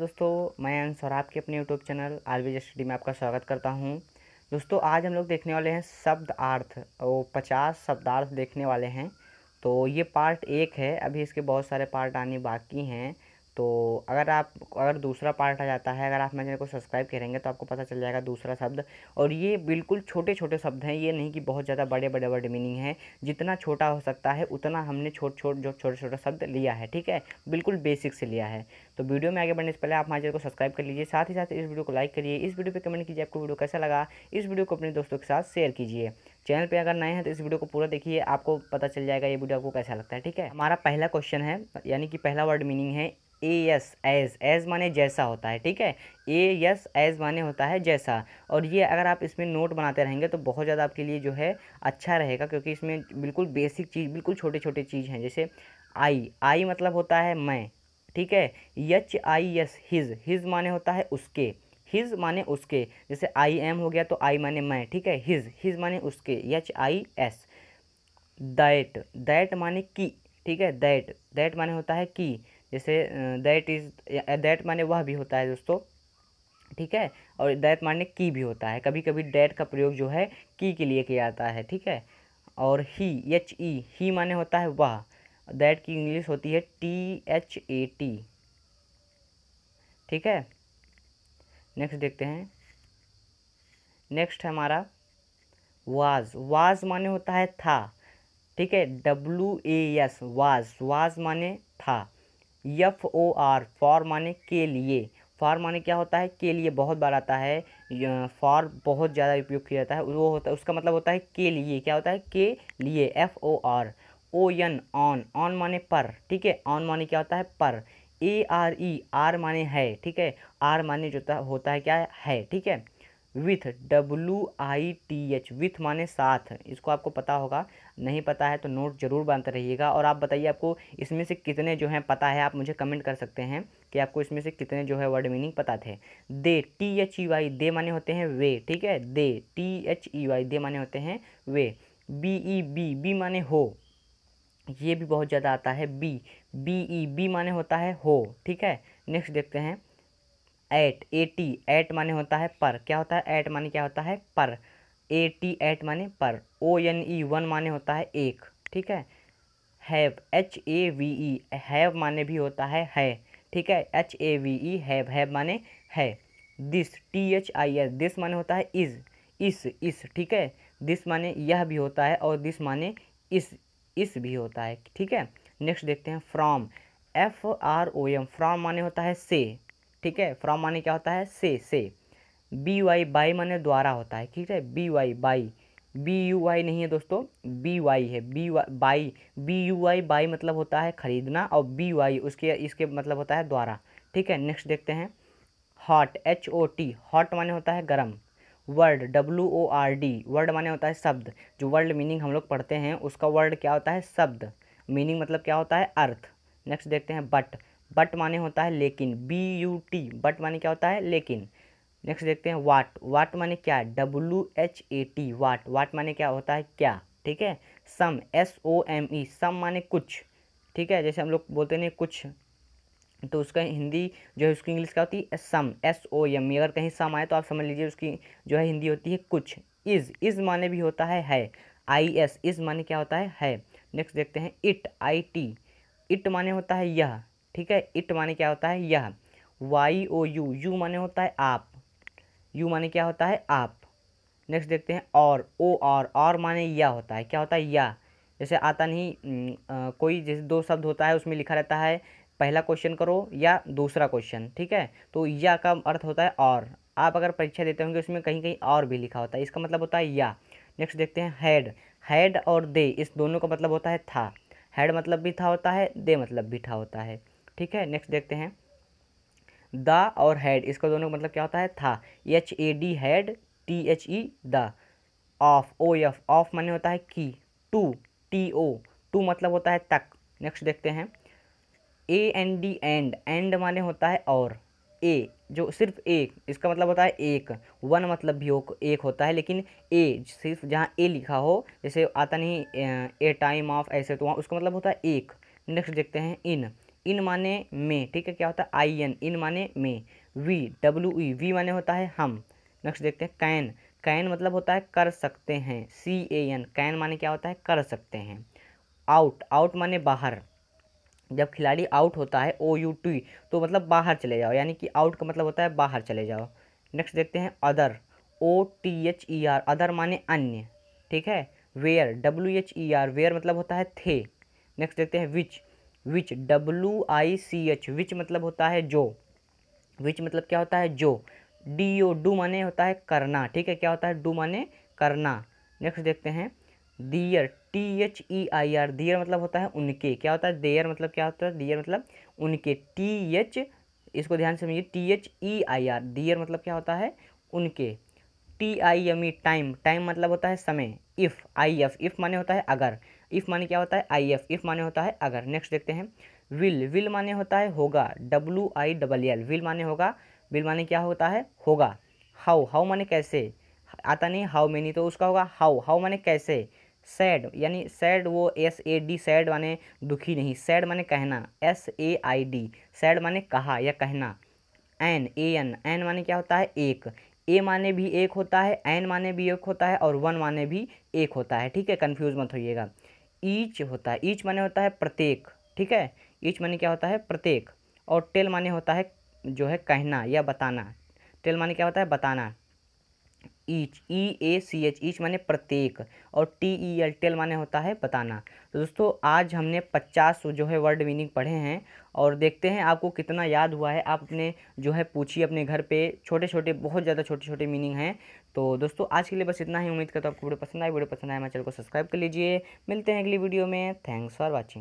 दोस्तों मैं सौरभ आपके अपने YouTube channel R V study में आपका स्वागत करता हूं दोस्तों आज हम लोग देखने वाले हैं शब्द अर्थ वो पचास शब्दार्थ देखने वाले हैं तो ये पार्ट एक है अभी इसके बहुत सारे पार्ट आने बाकी हैं तो अगर आप अगर दूसरा पार्ट आ जाता है अगर आप मेरे चैनल को सब्सक्राइब करेंगे तो आपको पता चल जाएगा दूसरा शब्द और ये बिल्कुल छोटे छोटे शब्द हैं ये नहीं कि बहुत ज़्यादा बड़े बड़े वर्ड मीनिंग हैं जितना छोटा हो सकता है उतना हमने छोट छोट जो छोटे छोटे शब्द लिया है ठीक है बिल्कुल बेसिक से लिया है तो वीडियो में आगे बढ़ने से पहले आप हमारे चैनल को सब्सक्राइब कर लीजिए साथ ही साथ इस वीडियो को लाइक करिए इस वीडियो पर कमेंट कीजिए आपको वीडियो कैसा लगा इस वीडियो को अपने दोस्तों के साथ शेयर कीजिए चैनल पे अगर नए हैं तो इस वीडियो को पूरा देखिए आपको पता चल जाएगा ये वीडियो आपको कैसा लगता है ठीक है हमारा पहला क्वेश्चन है यानी कि पहला वर्ड मीनिंग है ए यस एज एज माने जैसा होता है ठीक है ए यस एज माने होता है जैसा और ये अगर आप इसमें नोट बनाते रहेंगे तो बहुत ज़्यादा आपके लिए जो है अच्छा रहेगा क्योंकि इसमें बिल्कुल बेसिक चीज़ बिल्कुल छोटे छोटे चीज़ हैं जैसे आई आई मतलब होता है मैं ठीक है H I S his his माने होता है उसके हिज माने उसके जैसे आई एम हो गया तो आई माने मैं ठीक है हिज हिज माने उसके H I S that that माने की ठीक है दैट दैट माने होता है की जैसे दैट इज़ दैट माने वह भी होता है दोस्तों ठीक है और दैट माने की भी होता है कभी कभी डैट का प्रयोग जो है की के लिए किया जाता है ठीक है और ही एच ई ही माने होता है वह दैट की इंग्लिश होती है टी एच ए टी ठीक है नेक्स्ट देखते हैं नेक्स्ट है हमारा वाज वाज माने होता है था ठीक है W A S was was माने था यफ ओ आर फॉर माने के लिए फॉर माने क्या होता है के लिए बहुत बार आता है फॉर बहुत ज़्यादा उपयोग किया जाता है वो होता है उसका मतलब होता है के लिए क्या होता है के लिए F O R O N on on माने पर ठीक है ऑन माने क्या होता है पर ए आर ई आर माने है ठीक है आर माने जो होता है क्या है ठीक है with W I T H with माने साथ इसको आपको पता होगा नहीं पता है तो नोट ज़रूर बांधते रहिएगा और आप बताइए आपको इसमें से कितने जो हैं पता है आप मुझे कमेंट कर सकते हैं कि आपको इसमें से कितने जो है वर्ड मीनिंग पता थे they T H E Y they माने होते हैं वे ठीक है they T H E Y they माने होते हैं वे बी ई बी बी माने हो ये भी बहुत ज़्यादा आता है बी बी ई बी माने होता है हो ठीक है नेक्स्ट देखते हैं एट टी एट माने होता है पर क्या होता है एट माने क्या होता है पर ए टी एट माने पर ओ एन ई वन माने होता है एक ठीक है have H A V E have माने भी होता है है ठीक है H A V E have have माने है this T H I S this माने होता है इज इस इस ठीक है दिस माने यह भी होता है और दिस माने इस इस भी होता है ठीक है नेक्स्ट देखते हैं from F R O M from माने होता है से ठीक है फ्रॉम माने क्या होता है से से बी वाई बाई माने द्वारा होता है ठीक है B Y by B U Y नहीं है दोस्तों बी वाई है B by B U Y by मतलब होता है खरीदना और बी वाई उसके इसके मतलब होता है द्वारा ठीक है नेक्स्ट देखते हैं hot H O T hot माने होता है गर्म word W O R D word माने होता है शब्द जो वर्ड मीनिंग हम लोग पढ़ते हैं उसका वर्ड क्या होता है शब्द मीनिंग मतलब क्या होता है अर्थ नेक्स्ट देखते हैं बट बट माने होता है लेकिन बी यू टी बट माने क्या होता है लेकिन नेक्स्ट देखते हैं वाट वाट माने क्या W H A T what what माने क्या होता है क्या ठीक है सम एस ओ एम ई सम माने कुछ ठीक है जैसे हम लोग बोलते नहीं कुछ तो उसका हिंदी जो है उसकी इंग्लिश क्या होती है सम एस ओ एम ई अगर कहीं सम आए तो आप समझ लीजिए उसकी जो है हिंदी होती है कुछ इज़ इज़ माने भी होता है है आई एस इज़ माने क्या होता है है नेक्स्ट देखते हैं इट आई टी इट माने होता है यह ठीक है इट माने क्या होता है यह वाई ओ यू यू माने होता है आप यू माने क्या होता है आप नेक्स्ट देखते हैं और ओ और और माने या होता है क्या होता है या जैसे आता नहीं आ, कोई जैसे दो शब्द होता है उसमें लिखा रहता है पहला क्वेश्चन करो या दूसरा क्वेश्चन ठीक है तो या का अर्थ होता है और आप अगर परीक्षा देते होंगे उसमें कहीं कहीं और भी लिखा होता है इसका मतलब होता है या नेक्स्ट देखते हैं हैड हैड और दे इस दोनों का मतलब होता है था हैड मतलब भी था होता है दे मतलब भी था होता है ठीक है नेक्स्ट देखते हैं द और हैड इसका दोनों मतलब क्या होता है था H A D had T H E the of O F of माने होता है की टू टी ओ टू मतलब होता है तक नेक्स्ट देखते हैं A N D and and माने होता है और ए जो सिर्फ एक इसका मतलब होता है एक वन मतलब भी हो, एक होता है लेकिन ए सिर्फ जहाँ ए लिखा हो जैसे आता नहीं ए टाइम ऑफ ऐसे तो वहाँ उसका मतलब होता है एक नेक्स्ट देखते हैं इन इन माने में ठीक है क्या होता है आई एन इन माने में वी डब्ल्यू ई वी माने होता है हम नेक्स्ट देखते हैं कैन कैन मतलब होता है कर सकते हैं सी ए एन कैन माने क्या होता है कर सकते हैं आउट आउट माने बाहर जब खिलाड़ी आउट होता है ओ यू टी तो मतलब बाहर चले जाओ यानी कि आउट का मतलब होता है बाहर चले जाओ नेक्स्ट देखते हैं other O T H E R other माने अन्य ठीक है where W H E R E मतलब होता है थे नेक्स्ट देखते हैं विच विच डब्लू आई सी एच विच मतलब होता है जो विच मतलब क्या होता है जो डी ओ डू माने होता है करना ठीक है क्या होता है डू माने करना नेक्स्ट देखते हैं their T H E I R their मतलब होता है उनके क्या होता है देयर मतलब क्या होता है दियर मतलब उनके टी एच इसको ध्यान से समझिए T H E I R their मतलब क्या होता है उनके T I M E time time मतलब होता है समय इफ़ आई एफ इफ़ माने होता है अगर इफ़ माने क्या होता है आई एफ इफ़ माने होता है अगर नेक्स्ट देखते हैं विल विल माने होता है होगा W I double L will माने होगा विल माने क्या होता है होगा हाउ हाउ माने कैसे आता नहीं हाउ मैनी तो उसका होगा हाउ हाउ माने कैसे सैड यानी सैड वो एस ए डी सैड माने दुखी नहीं सैड माने कहना S A I D said माने कहा या कहना एन ए एन एन माने क्या होता है एक ए माने भी एक होता है एन माने भी एक होता है और वन माने भी एक होता है ठीक है कन्फ्यूज मत होइएगा ईच होता है ईच माने होता है प्रत्येक ठीक है ईच माने क्या होता है प्रत्येक और टेल माने होता है जो है कहना या बताना टेल माने क्या होता है बताना each E A C H each माने प्रत्येक और टी ई एल टेल माने होता है बताना तो दोस्तों आज हमने पचास जो है वर्ड मीनिंग पढ़े हैं और देखते हैं आपको कितना याद हुआ है आप अपने जो है पूछिए अपने घर पे छोटे छोटे बहुत ज़्यादा छोटे छोटे मीनिंग हैं तो दोस्तों आज के लिए बस इतना ही उम्मीद करता हूँ आपको वीडियो पसंद आए वीडियो पसंद आए हमारे चैनल को सब्सक्राइब कर लीजिए मिलते हैं अगली वीडियो में थैंक्स फॉर वॉचिंग